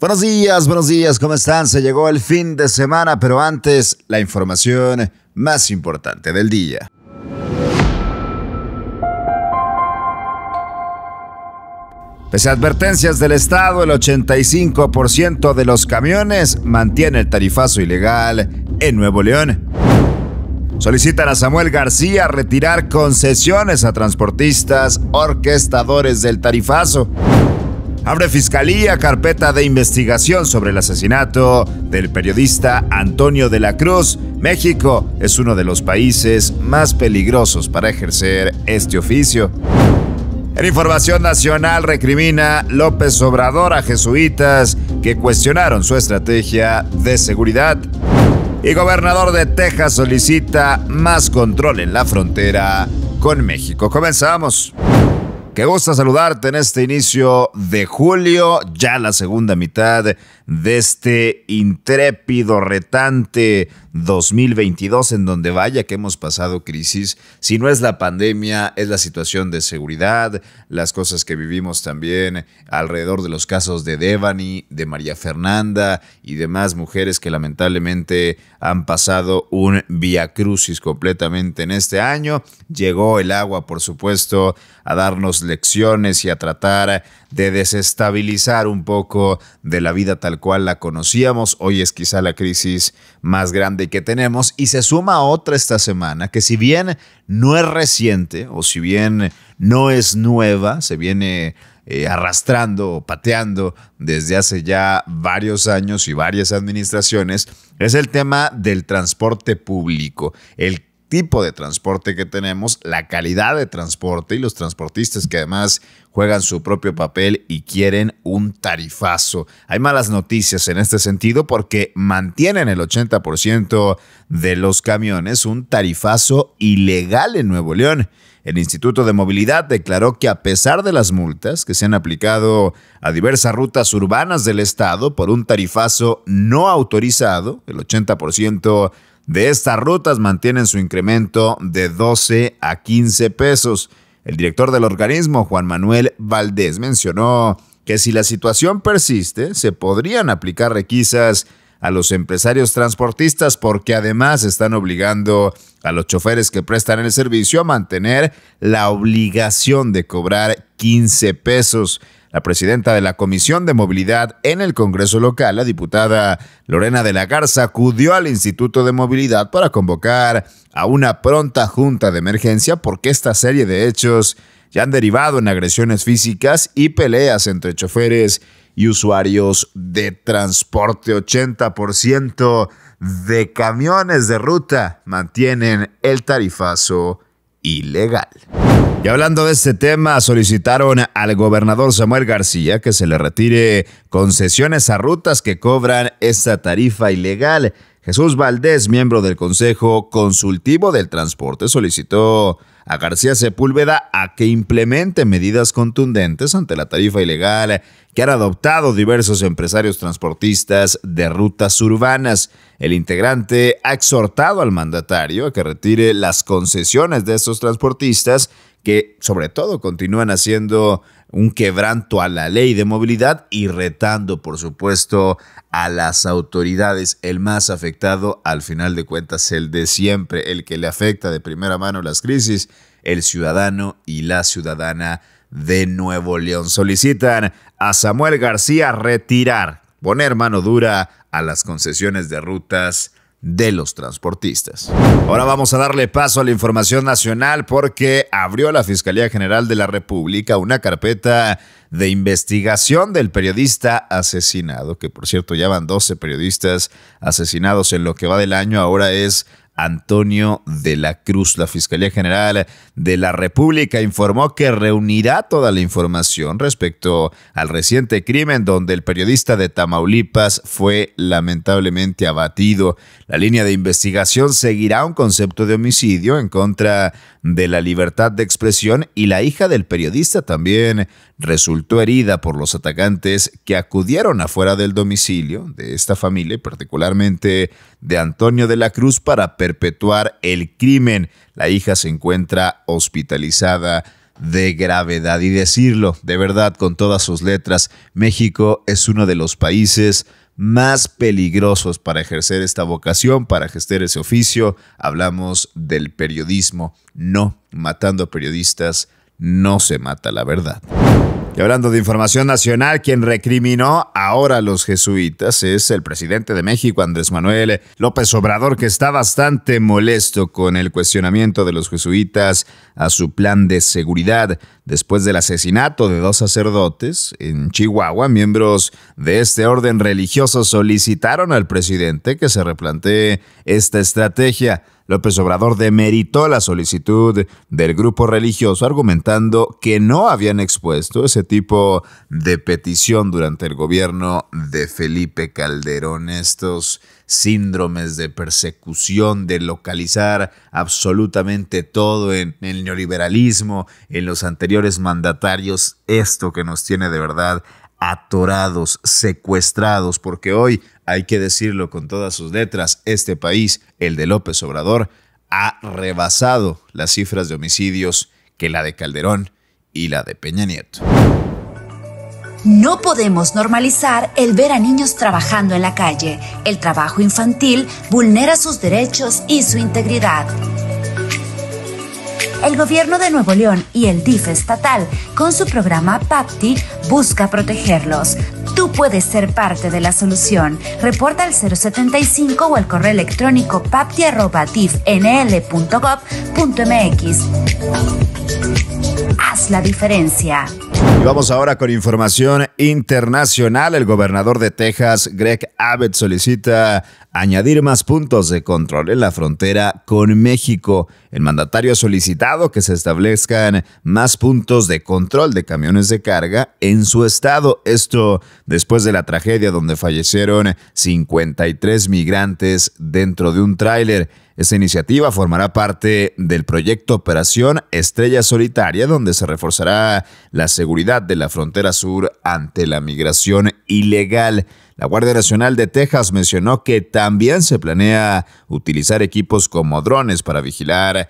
Buenos días, buenos días, ¿cómo están? Se llegó el fin de semana, pero antes la información más importante del día. Pese a advertencias del Estado, el 85% de los camiones mantiene el tarifazo ilegal en Nuevo León. Solicitan a Samuel García retirar concesiones a transportistas orquestadores del tarifazo abre fiscalía carpeta de investigación sobre el asesinato del periodista Antonio de la Cruz. México es uno de los países más peligrosos para ejercer este oficio. En Información Nacional recrimina López Obrador a jesuitas que cuestionaron su estrategia de seguridad. Y gobernador de Texas solicita más control en la frontera con México. Comenzamos. Qué gusto saludarte en este inicio de julio, ya la segunda mitad de este intrépido, retante 2022, en donde vaya que hemos pasado crisis. Si no es la pandemia, es la situación de seguridad, las cosas que vivimos también alrededor de los casos de Devani, de María Fernanda y demás mujeres que lamentablemente han pasado un viacrucis completamente en este año. Llegó el agua, por supuesto, a darnos lecciones y a tratar de desestabilizar un poco de la vida tal cual la conocíamos. Hoy es quizá la crisis más grande que tenemos y se suma otra esta semana que si bien no es reciente o si bien no es nueva, se viene eh, arrastrando o pateando desde hace ya varios años y varias administraciones, es el tema del transporte público, el tipo de transporte que tenemos, la calidad de transporte y los transportistas que además juegan su propio papel y quieren un tarifazo. Hay malas noticias en este sentido porque mantienen el 80% de los camiones un tarifazo ilegal en Nuevo León. El Instituto de Movilidad declaró que a pesar de las multas que se han aplicado a diversas rutas urbanas del estado por un tarifazo no autorizado, el 80% de estas rutas mantienen su incremento de 12 a 15 pesos. El director del organismo, Juan Manuel Valdés, mencionó que si la situación persiste, se podrían aplicar requisas a los empresarios transportistas porque además están obligando a los choferes que prestan el servicio a mantener la obligación de cobrar 15 pesos. La presidenta de la Comisión de Movilidad en el Congreso local, la diputada Lorena de la Garza, acudió al Instituto de Movilidad para convocar a una pronta junta de emergencia porque esta serie de hechos ya han derivado en agresiones físicas y peleas entre choferes y usuarios de transporte. 80% de camiones de ruta mantienen el tarifazo ilegal. Y hablando de este tema, solicitaron al gobernador Samuel García que se le retire concesiones a rutas que cobran esta tarifa ilegal. Jesús Valdés, miembro del Consejo Consultivo del Transporte, solicitó a García Sepúlveda a que implemente medidas contundentes ante la tarifa ilegal que han adoptado diversos empresarios transportistas de rutas urbanas. El integrante ha exhortado al mandatario a que retire las concesiones de estos transportistas que sobre todo continúan haciendo un quebranto a la ley de movilidad y retando, por supuesto, a las autoridades. El más afectado, al final de cuentas, el de siempre, el que le afecta de primera mano las crisis, el ciudadano y la ciudadana de Nuevo León. Solicitan a Samuel García retirar, poner mano dura a las concesiones de rutas de los transportistas. Ahora vamos a darle paso a la información nacional porque abrió la Fiscalía General de la República una carpeta de investigación del periodista asesinado, que por cierto ya van 12 periodistas asesinados en lo que va del año, ahora es Antonio de la Cruz. La Fiscalía General de la República informó que reunirá toda la información respecto al reciente crimen donde el periodista de Tamaulipas fue lamentablemente abatido. La línea de investigación seguirá un concepto de homicidio en contra de la libertad de expresión y la hija del periodista también resultó herida por los atacantes que acudieron afuera del domicilio de esta familia y particularmente de Antonio de la Cruz para perpetuar el crimen. La hija se encuentra hospitalizada de gravedad y decirlo de verdad con todas sus letras, México es uno de los países más peligrosos para ejercer esta vocación, para ejercer ese oficio. Hablamos del periodismo, no matando periodistas, no se mata la verdad. Y hablando de información nacional, quien recriminó ahora a los jesuitas es el presidente de México, Andrés Manuel López Obrador, que está bastante molesto con el cuestionamiento de los jesuitas a su plan de seguridad después del asesinato de dos sacerdotes en Chihuahua. Miembros de este orden religioso solicitaron al presidente que se replantee esta estrategia. López Obrador demeritó la solicitud del grupo religioso argumentando que no habían expuesto ese tipo de petición durante el gobierno de Felipe Calderón. Estos síndromes de persecución, de localizar absolutamente todo en el neoliberalismo, en los anteriores mandatarios, esto que nos tiene de verdad atorados, secuestrados, porque hoy, hay que decirlo con todas sus letras, este país, el de López Obrador, ha rebasado las cifras de homicidios que la de Calderón y la de Peña Nieto. No podemos normalizar el ver a niños trabajando en la calle. El trabajo infantil vulnera sus derechos y su integridad. El gobierno de Nuevo León y el DIF estatal, con su programa PAPTI, busca protegerlos. Tú puedes ser parte de la solución. Reporta al 075 o al correo electrónico papti.difnl.gov.mx. Haz la diferencia. Y vamos ahora con información internacional. El gobernador de Texas, Greg Abbott, solicita añadir más puntos de control en la frontera con México. El mandatario ha solicitado que se establezcan más puntos de control de camiones de carga en su estado. Esto después de la tragedia donde fallecieron 53 migrantes dentro de un tráiler. Esta iniciativa formará parte del proyecto Operación Estrella Solitaria, donde se reforzará la seguridad seguridad de la frontera sur ante la migración ilegal. La Guardia Nacional de Texas mencionó que también se planea utilizar equipos como drones para vigilar